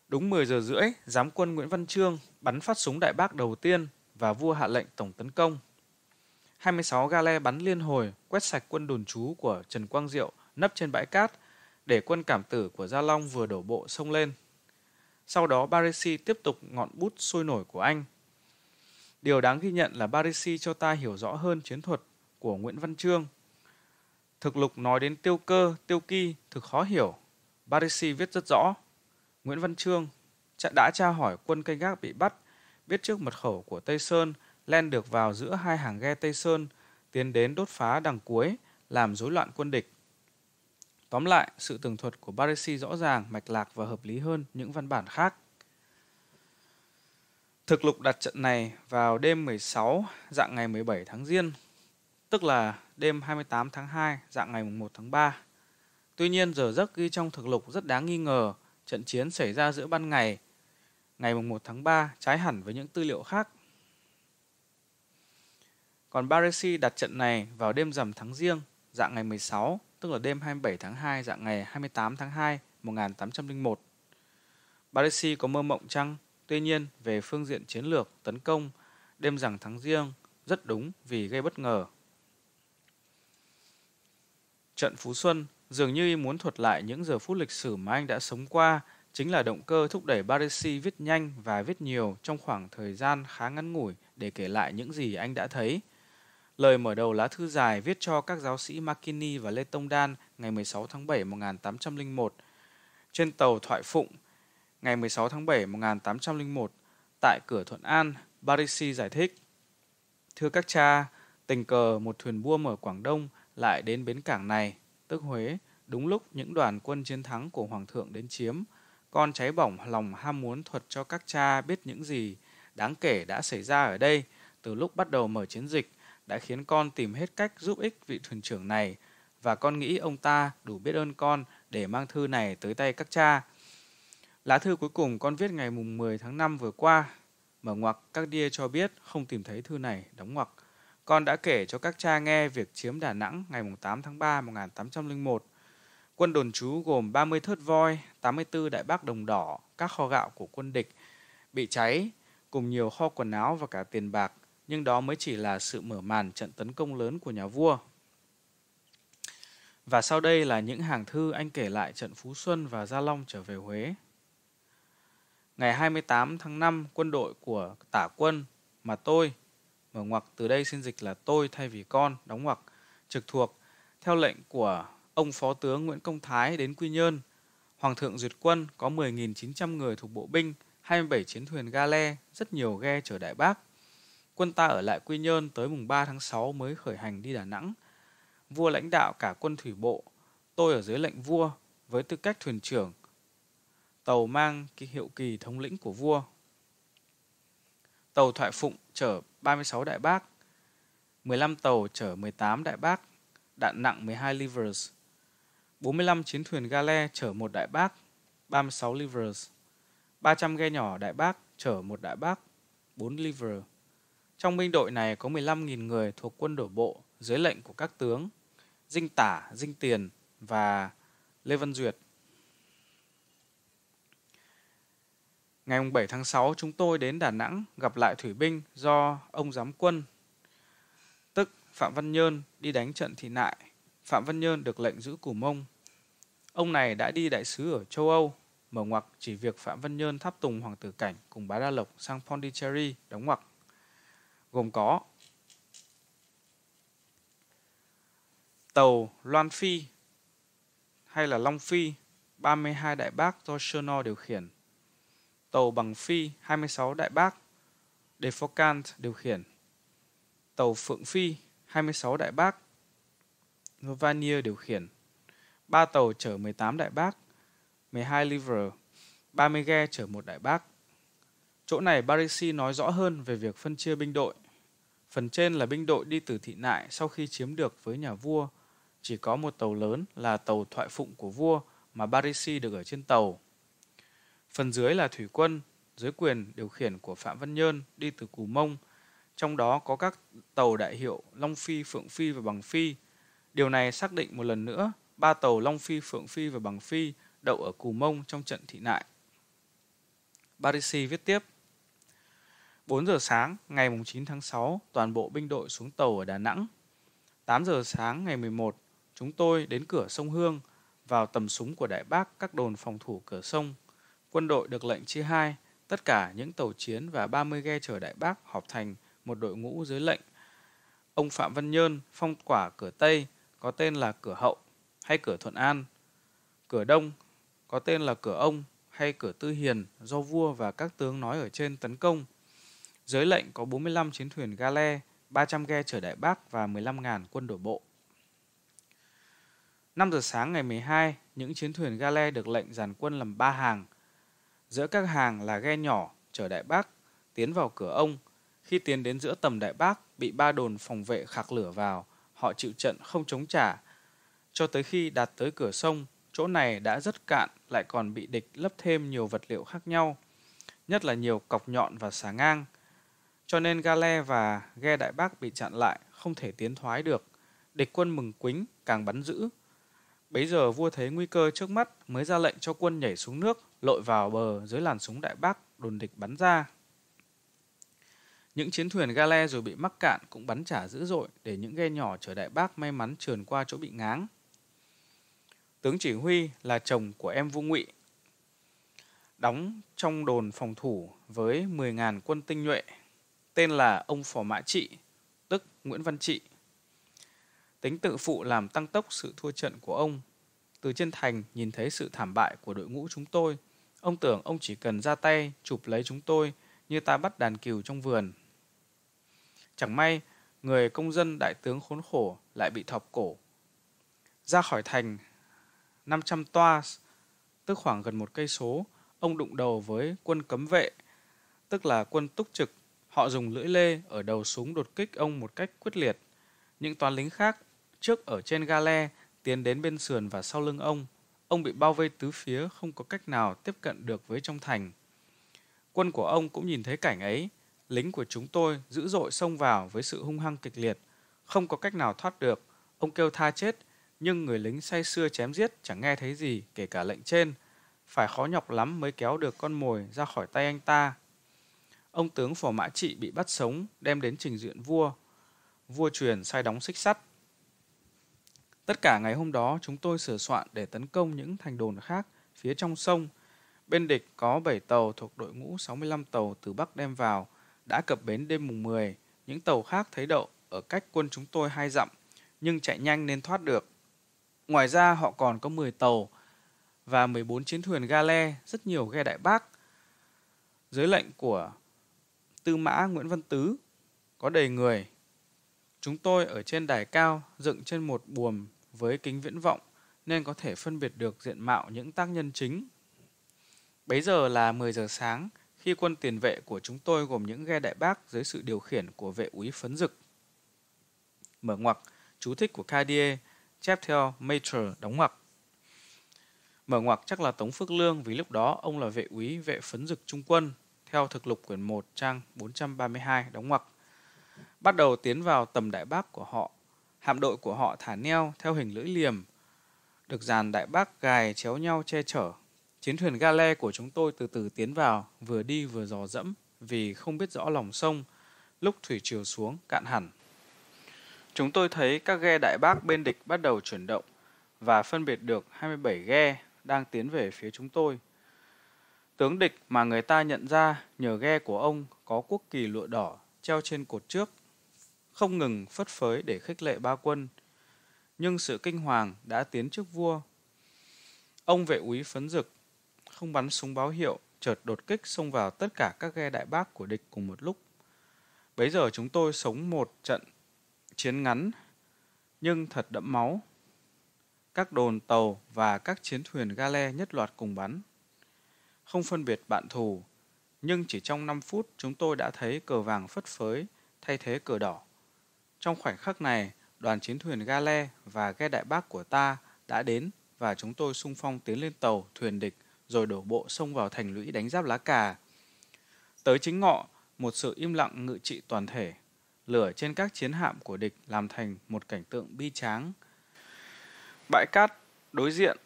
Đúng 10 giờ rưỡi, giám quân Nguyễn Văn Trương bắn phát súng đại bác đầu tiên và vua hạ lệnh tổng tấn công. 26 gale bắn liên hồi, quét sạch quân đồn trú của Trần Quang Diệu nấp trên bãi cát, để quân cảm tử của Gia Long vừa đổ bộ sông lên. Sau đó Barisi tiếp tục ngọn bút sôi nổi của anh. Điều đáng ghi nhận là Barisi cho ta hiểu rõ hơn chiến thuật của Nguyễn Văn Trương Thực lục nói đến tiêu cơ, tiêu kỳ thực khó hiểu. Barisi viết rất rõ. Nguyễn Văn Trương đã tra hỏi quân canh gác bị bắt, biết trước mật khẩu của Tây Sơn, len được vào giữa hai hàng ghe Tây Sơn, tiến đến đốt phá đằng cuối, làm rối loạn quân địch. Tóm lại, sự tường thuật của Barisi rõ ràng, mạch lạc và hợp lý hơn những văn bản khác. Thực lục đặt trận này vào đêm 16, dạng ngày 17 tháng Giêng tức là đêm 28 tháng 2 dạng ngày 1 tháng 3. Tuy nhiên giờ giấc ghi trong thực lục rất đáng nghi ngờ, trận chiến xảy ra giữa ban ngày, ngày 1 tháng 3 trái hẳn với những tư liệu khác. Còn Baresi đặt trận này vào đêm rằm tháng riêng, dạng ngày 16, tức là đêm 27 tháng 2 dạng ngày 28 tháng 2 1801. Baresi có mơ mộng chăng? Tuy nhiên, về phương diện chiến lược, tấn công, đêm rằng tháng riêng rất đúng vì gây bất ngờ. Trận Phú Xuân dường như muốn thuật lại những giờ phút lịch sử mà anh đã sống qua, chính là động cơ thúc đẩy Baresi viết nhanh và viết nhiều trong khoảng thời gian khá ngắn ngủi để kể lại những gì anh đã thấy. Lời mở đầu lá thư dài viết cho các giáo sĩ Makini và Lê Tông Đan ngày 16 tháng 7 1801 trên tàu Thoại Phụng ngày 16 tháng 7 1801 tại cửa Thuận An, Barisi giải thích. Thưa các cha, tình cờ một thuyền buồm ở Quảng Đông – lại đến bến cảng này, tức Huế, đúng lúc những đoàn quân chiến thắng của Hoàng thượng đến chiếm, con cháy bỏng lòng ham muốn thuật cho các cha biết những gì đáng kể đã xảy ra ở đây từ lúc bắt đầu mở chiến dịch đã khiến con tìm hết cách giúp ích vị thuyền trưởng này và con nghĩ ông ta đủ biết ơn con để mang thư này tới tay các cha. Lá thư cuối cùng con viết ngày mùng 10 tháng 5 vừa qua, mở ngoặc các đia cho biết không tìm thấy thư này, đóng ngoặc con đã kể cho các cha nghe việc chiếm Đà Nẵng ngày 8 tháng 3 1801. Quân đồn trú gồm 30 thớt voi, 84 đại bác đồng đỏ, các kho gạo của quân địch bị cháy, cùng nhiều kho quần áo và cả tiền bạc, nhưng đó mới chỉ là sự mở màn trận tấn công lớn của nhà vua. Và sau đây là những hàng thư anh kể lại trận Phú Xuân và Gia Long trở về Huế. Ngày 28 tháng 5, quân đội của tả quân mà tôi, mở ngoặc từ đây xin dịch là tôi thay vì con đóng ngoặc trực thuộc theo lệnh của ông phó tướng Nguyễn Công Thái đến Quy Nhơn Hoàng thượng duyệt quân có 10.900 người thuộc bộ binh 27 chiến thuyền gale rất nhiều ghe chở đại bác quân ta ở lại Quy Nhơn tới mùng 3 tháng 6 mới khởi hành đi Đà Nẵng vua lãnh đạo cả quân thủy bộ tôi ở dưới lệnh vua với tư cách thuyền trưởng tàu mang cái hiệu kỳ thống lĩnh của vua tàu thoại phụng chở 36 đại bác, 15 tàu chở 18 đại bác, đạn nặng 12 livers, 45 chiến thuyền gale chở 1 đại bác, 36 livers, 300 ghe nhỏ đại bác chở 1 đại bác, 4 liver. Trong binh đội này có 15.000 người thuộc quân đổ bộ dưới lệnh của các tướng Dinh Tả, Dinh Tiền và Lê Văn Duyệt. Ngày 7 tháng 6 chúng tôi đến Đà Nẵng gặp lại thủy binh do ông giám quân tức Phạm Văn Nhơn đi đánh trận Thị Nại. Phạm Văn Nhơn được lệnh giữ Củ Mông. Ông này đã đi đại sứ ở châu Âu, mở ngoặc chỉ việc Phạm Văn Nhơn tháp tùng Hoàng tử Cảnh cùng Bá Đa Lộc sang Pondicherry đóng ngoặc, gồm có tàu Loan Phi hay là Long Phi, 32 đại bác do Chernow điều khiển, tàu bằng phi 26 Đại Bác, De Focant điều khiển, tàu Phượng Phi 26 Đại Bác, Novanier điều khiển, ba tàu chở 18 Đại Bác, 12 liver, 30 ghe chở một Đại Bác. Chỗ này Barisi nói rõ hơn về việc phân chia binh đội. Phần trên là binh đội đi từ thị nại sau khi chiếm được với nhà vua. Chỉ có một tàu lớn là tàu thoại phụng của vua mà Barisi được ở trên tàu Phần dưới là thủy quân, dưới quyền điều khiển của Phạm Văn Nhơn đi từ Cù Mông, trong đó có các tàu đại hiệu Long Phi, Phượng Phi và Bằng Phi. Điều này xác định một lần nữa, ba tàu Long Phi, Phượng Phi và Bằng Phi đậu ở Cù Mông trong trận thị nại. Barisi viết tiếp 4 giờ sáng ngày 9 tháng 6, toàn bộ binh đội xuống tàu ở Đà Nẵng. 8 giờ sáng ngày 11, chúng tôi đến cửa sông Hương, vào tầm súng của Đại Bác các đồn phòng thủ cửa sông quân đội được lệnh chia hai, tất cả những tàu chiến và 30 ghe chở đại bác họp thành một đội ngũ dưới lệnh. Ông Phạm Văn Nhơn phong quả cửa Tây có tên là cửa Hậu hay cửa Thuận An, cửa Đông có tên là cửa Ông hay cửa Tư Hiền do vua và các tướng nói ở trên tấn công. Dưới lệnh có 45 chiến thuyền gale, 300 ghe chở đại bác và 15.000 quân đổ bộ. 5 giờ sáng ngày 12, những chiến thuyền gale được lệnh dàn quân làm 3 hàng, Giữa các hàng là ghe nhỏ chở đại bác tiến vào cửa ông. Khi tiến đến giữa tầm đại bác bị ba đồn phòng vệ khạc lửa vào, họ chịu trận không chống trả. Cho tới khi đạt tới cửa sông, chỗ này đã rất cạn lại còn bị địch lấp thêm nhiều vật liệu khác nhau, nhất là nhiều cọc nhọn và xà ngang. Cho nên gale và ghe đại bác bị chặn lại, không thể tiến thoái được. Địch quân mừng quính, càng bắn giữ. Bấy giờ vua thấy nguy cơ trước mắt mới ra lệnh cho quân nhảy xuống nước lội vào bờ dưới làn súng đại bác đồn địch bắn ra. Những chiến thuyền gale rồi bị mắc cạn cũng bắn trả dữ dội để những ghe nhỏ chở đại bác may mắn trườn qua chỗ bị ngáng. Tướng chỉ huy là chồng của em Vu Ngụy, đóng trong đồn phòng thủ với 10.000 quân tinh nhuệ, tên là ông Phò Mã Trị, tức Nguyễn Văn Trị. Tính tự phụ làm tăng tốc sự thua trận của ông từ trên thành nhìn thấy sự thảm bại của đội ngũ chúng tôi. Ông tưởng ông chỉ cần ra tay, chụp lấy chúng tôi như ta bắt đàn cừu trong vườn. Chẳng may, người công dân đại tướng khốn khổ lại bị thọc cổ. Ra khỏi thành, 500 toa, tức khoảng gần một cây số, ông đụng đầu với quân cấm vệ, tức là quân túc trực. Họ dùng lưỡi lê ở đầu súng đột kích ông một cách quyết liệt. Những toán lính khác trước ở trên gale tiến đến bên sườn và sau lưng ông. Ông bị bao vây tứ phía, không có cách nào tiếp cận được với trong thành. Quân của ông cũng nhìn thấy cảnh ấy. Lính của chúng tôi dữ dội xông vào với sự hung hăng kịch liệt. Không có cách nào thoát được. Ông kêu tha chết, nhưng người lính say xưa chém giết chẳng nghe thấy gì, kể cả lệnh trên. Phải khó nhọc lắm mới kéo được con mồi ra khỏi tay anh ta. Ông tướng phổ mã trị bị bắt sống, đem đến trình diện vua. Vua truyền sai đóng xích sắt, Tất cả ngày hôm đó chúng tôi sửa soạn để tấn công những thành đồn khác phía trong sông. Bên địch có 7 tàu thuộc đội ngũ 65 tàu từ Bắc đem vào, đã cập bến đêm mùng 10. Những tàu khác thấy đậu ở cách quân chúng tôi hai dặm, nhưng chạy nhanh nên thoát được. Ngoài ra họ còn có 10 tàu và 14 chiến thuyền gale, rất nhiều ghe đại bác. Dưới lệnh của Tư Mã Nguyễn Văn Tứ, có đầy người. Chúng tôi ở trên đài cao dựng trên một buồm với kính viễn vọng nên có thể phân biệt được diện mạo những tác nhân chính. Bấy giờ là 10 giờ sáng, khi quân tiền vệ của chúng tôi gồm những ghe đại bác dưới sự điều khiển của vệ úy phấn dực. Mở ngoặc, chú thích của Cardier, chép theo Maitre đóng ngoặc. Mở ngoặc chắc là Tống Phước Lương vì lúc đó ông là vệ úy vệ phấn dực trung quân, theo thực lục quyển 1 trang 432 đóng ngoặc. Bắt đầu tiến vào tầm đại bác của họ Hạm đội của họ thả neo theo hình lưỡi liềm, được dàn đại bác gài chéo nhau che chở. Chiến thuyền gale của chúng tôi từ từ tiến vào, vừa đi vừa dò dẫm vì không biết rõ lòng sông, lúc thủy chiều xuống cạn hẳn. Chúng tôi thấy các ghe đại bác bên địch bắt đầu chuyển động và phân biệt được 27 ghe đang tiến về phía chúng tôi. Tướng địch mà người ta nhận ra nhờ ghe của ông có quốc kỳ lụa đỏ treo trên cột trước không ngừng phất phới để khích lệ ba quân. Nhưng sự kinh hoàng đã tiến trước vua. Ông vệ úy phấn dực, không bắn súng báo hiệu, chợt đột kích xông vào tất cả các ghe đại bác của địch cùng một lúc. Bấy giờ chúng tôi sống một trận chiến ngắn, nhưng thật đẫm máu. Các đồn tàu và các chiến thuyền gale nhất loạt cùng bắn. Không phân biệt bạn thù, nhưng chỉ trong 5 phút chúng tôi đã thấy cờ vàng phất phới thay thế cờ đỏ. Trong khoảnh khắc này, đoàn chiến thuyền Gale và ghe đại bác của ta đã đến và chúng tôi sung phong tiến lên tàu, thuyền địch, rồi đổ bộ xông vào thành lũy đánh giáp lá cà. Tới chính ngọ, một sự im lặng ngự trị toàn thể. Lửa trên các chiến hạm của địch làm thành một cảnh tượng bi tráng. Bãi cát đối diện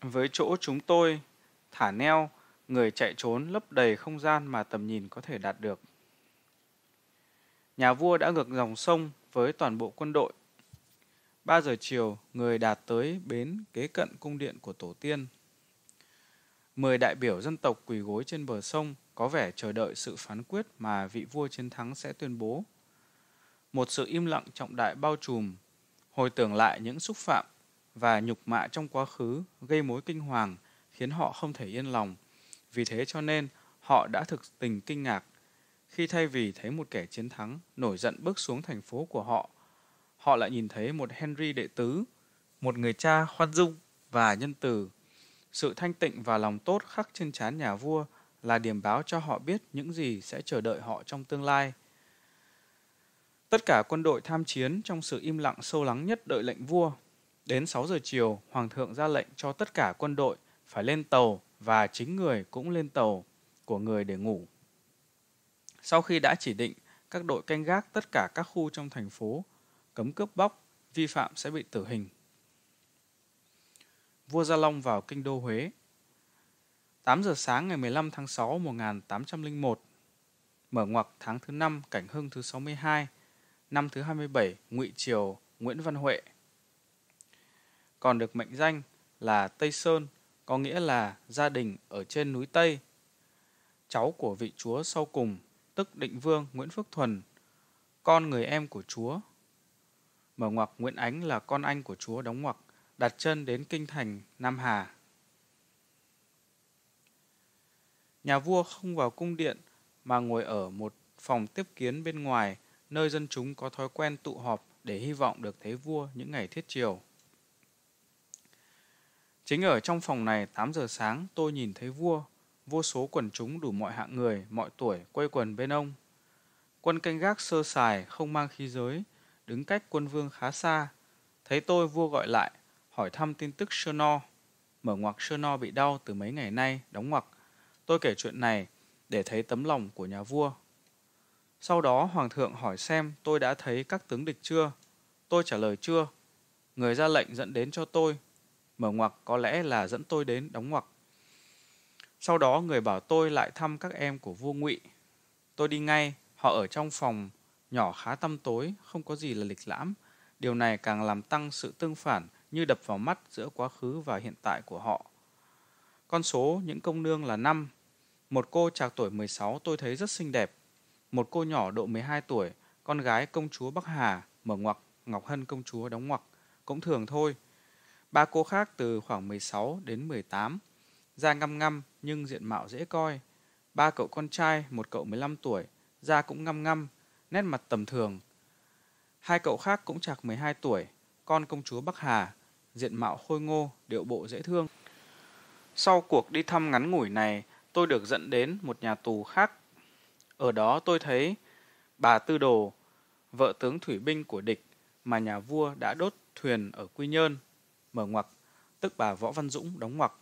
với chỗ chúng tôi thả neo, người chạy trốn lấp đầy không gian mà tầm nhìn có thể đạt được. Nhà vua đã ngược dòng sông với toàn bộ quân đội. 3 giờ chiều, người đạt tới bến kế cận cung điện của Tổ tiên. mười đại biểu dân tộc quỳ gối trên bờ sông có vẻ chờ đợi sự phán quyết mà vị vua chiến thắng sẽ tuyên bố. Một sự im lặng trọng đại bao trùm, hồi tưởng lại những xúc phạm và nhục mạ trong quá khứ gây mối kinh hoàng khiến họ không thể yên lòng. Vì thế cho nên họ đã thực tình kinh ngạc khi thay vì thấy một kẻ chiến thắng nổi giận bước xuống thành phố của họ, họ lại nhìn thấy một Henry đệ tứ, một người cha khoan dung và nhân từ. Sự thanh tịnh và lòng tốt khắc trên trán nhà vua là điểm báo cho họ biết những gì sẽ chờ đợi họ trong tương lai. Tất cả quân đội tham chiến trong sự im lặng sâu lắng nhất đợi lệnh vua. Đến 6 giờ chiều, Hoàng thượng ra lệnh cho tất cả quân đội phải lên tàu và chính người cũng lên tàu của người để ngủ. Sau khi đã chỉ định, các đội canh gác tất cả các khu trong thành phố, cấm cướp bóc, vi phạm sẽ bị tử hình. Vua Gia Long vào kinh đô Huế 8 giờ sáng ngày 15 tháng 6 1801 Mở ngoặc tháng thứ 5, cảnh hưng thứ 62 Năm thứ 27, ngụy Triều, Nguyễn Văn Huệ Còn được mệnh danh là Tây Sơn, có nghĩa là gia đình ở trên núi Tây Cháu của vị chúa sau cùng tức định vương Nguyễn Phước Thuần, con người em của Chúa. Mở ngoặc Nguyễn Ánh là con anh của Chúa đóng ngoặc, đặt chân đến kinh thành Nam Hà. Nhà vua không vào cung điện mà ngồi ở một phòng tiếp kiến bên ngoài, nơi dân chúng có thói quen tụ họp để hy vọng được thấy vua những ngày thiết triều. Chính ở trong phòng này 8 giờ sáng tôi nhìn thấy vua, vô số quần chúng đủ mọi hạng người, mọi tuổi quây quần bên ông. Quân canh gác sơ sài, không mang khí giới, đứng cách quân vương khá xa. Thấy tôi vua gọi lại, hỏi thăm tin tức sơ no. Mở ngoặc sơ no bị đau từ mấy ngày nay, đóng ngoặc. Tôi kể chuyện này để thấy tấm lòng của nhà vua. Sau đó hoàng thượng hỏi xem tôi đã thấy các tướng địch chưa. Tôi trả lời chưa. Người ra lệnh dẫn đến cho tôi. Mở ngoặc có lẽ là dẫn tôi đến đóng ngoặc. Sau đó người bảo tôi lại thăm các em của vua ngụy. Tôi đi ngay, họ ở trong phòng nhỏ khá tăm tối, không có gì là lịch lãm. Điều này càng làm tăng sự tương phản như đập vào mắt giữa quá khứ và hiện tại của họ. Con số những công nương là năm, Một cô trạc tuổi 16 tôi thấy rất xinh đẹp. Một cô nhỏ độ 12 tuổi, con gái công chúa Bắc Hà, mở ngoặc, Ngọc Hân công chúa đóng ngoặc, cũng thường thôi. Ba cô khác từ khoảng 16 đến 18 da ngăm ngăm nhưng diện mạo dễ coi. Ba cậu con trai, một cậu 15 tuổi, da cũng ngăm ngăm, nét mặt tầm thường. Hai cậu khác cũng chạc 12 tuổi, con công chúa Bắc Hà, diện mạo khôi ngô, điệu bộ dễ thương. Sau cuộc đi thăm ngắn ngủi này, tôi được dẫn đến một nhà tù khác. Ở đó tôi thấy bà Tư Đồ, vợ tướng thủy binh của địch mà nhà vua đã đốt thuyền ở Quy Nhơn, mở ngoặc, tức bà Võ Văn Dũng đóng ngoặc.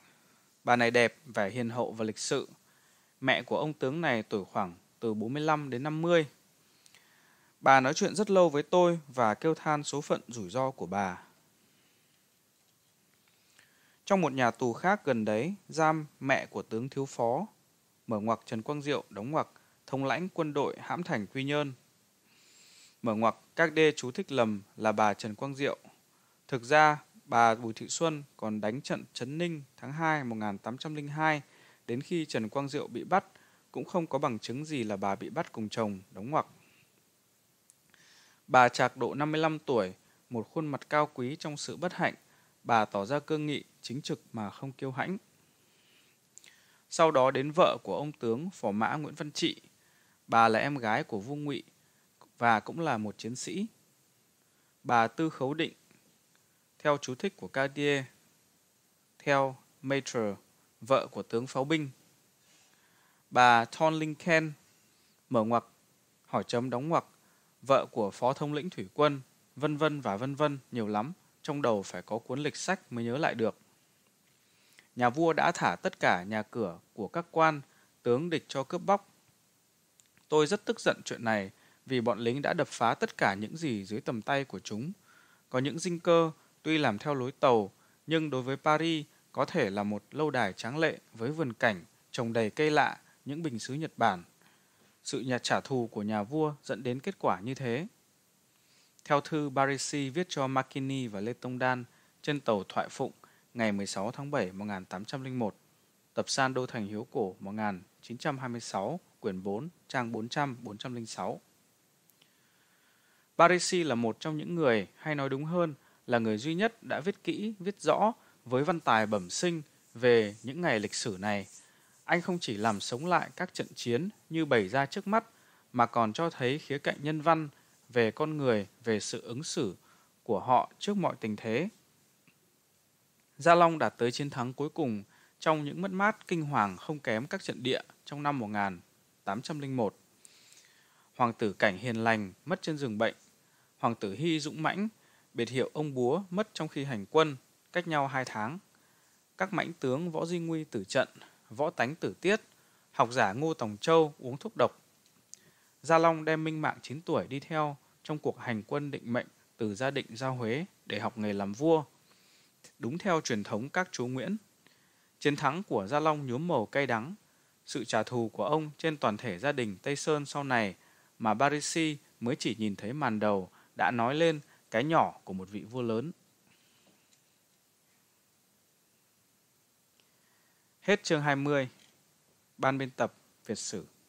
Bà này đẹp, vẻ hiền hậu và lịch sự. Mẹ của ông tướng này tuổi khoảng từ 45 đến 50. Bà nói chuyện rất lâu với tôi và kêu than số phận rủi ro của bà. Trong một nhà tù khác gần đấy, giam mẹ của tướng thiếu phó, mở ngoặc Trần Quang Diệu đóng ngoặc thống lãnh quân đội hãm thành Quy Nhơn. Mở ngoặc các đê chú thích lầm là bà Trần Quang Diệu. Thực ra, bà Bùi Thị Xuân còn đánh trận Trấn Ninh tháng 2 1802 đến khi Trần Quang Diệu bị bắt cũng không có bằng chứng gì là bà bị bắt cùng chồng đóng ngoặc. Bà trạc độ 55 tuổi, một khuôn mặt cao quý trong sự bất hạnh, bà tỏ ra cương nghị, chính trực mà không kiêu hãnh. Sau đó đến vợ của ông tướng phò mã Nguyễn Văn Trị, bà là em gái của Vua Ngụy và cũng là một chiến sĩ. Bà Tư Khấu Định theo chú thích của Cartier, theo Maitre, vợ của tướng pháo binh. Bà Thornlinken, mở ngoặc, hỏi chấm đóng ngoặc, vợ của phó thông lĩnh thủy quân, vân vân và vân vân nhiều lắm, trong đầu phải có cuốn lịch sách mới nhớ lại được. Nhà vua đã thả tất cả nhà cửa của các quan, tướng địch cho cướp bóc. Tôi rất tức giận chuyện này vì bọn lính đã đập phá tất cả những gì dưới tầm tay của chúng. Có những dinh cơ, tuy làm theo lối tàu nhưng đối với Paris có thể là một lâu đài tráng lệ với vườn cảnh trồng đầy cây lạ, những bình xứ Nhật Bản. Sự nhạt trả thù của nhà vua dẫn đến kết quả như thế. Theo thư Barisi viết cho Makini và Lê Tông Đan trên tàu Thoại Phụng ngày 16 tháng 7 1801, tập san Đô Thành Hiếu Cổ 1926, quyển 4, trang 400-406. Barisi là một trong những người, hay nói đúng hơn là người duy nhất đã viết kỹ, viết rõ với văn tài bẩm sinh về những ngày lịch sử này. Anh không chỉ làm sống lại các trận chiến như bày ra trước mắt, mà còn cho thấy khía cạnh nhân văn về con người, về sự ứng xử của họ trước mọi tình thế. Gia Long đạt tới chiến thắng cuối cùng trong những mất mát kinh hoàng không kém các trận địa trong năm 1801. Hoàng tử Cảnh hiền lành mất trên giường bệnh, Hoàng tử Hy dũng mãnh biệt hiệu ông búa mất trong khi hành quân, cách nhau hai tháng. Các mãnh tướng Võ Duy Nguy tử trận, Võ Tánh tử tiết, học giả Ngô Tòng Châu uống thuốc độc. Gia Long đem Minh Mạng 9 tuổi đi theo trong cuộc hành quân định mệnh từ Gia Định ra Huế để học nghề làm vua, đúng theo truyền thống các chú Nguyễn. Chiến thắng của Gia Long nhuốm màu cay đắng, sự trả thù của ông trên toàn thể gia đình Tây Sơn sau này mà Barisi mới chỉ nhìn thấy màn đầu đã nói lên cái nhỏ của một vị vua lớn. Hết chương 20. Ban biên tập Việt sử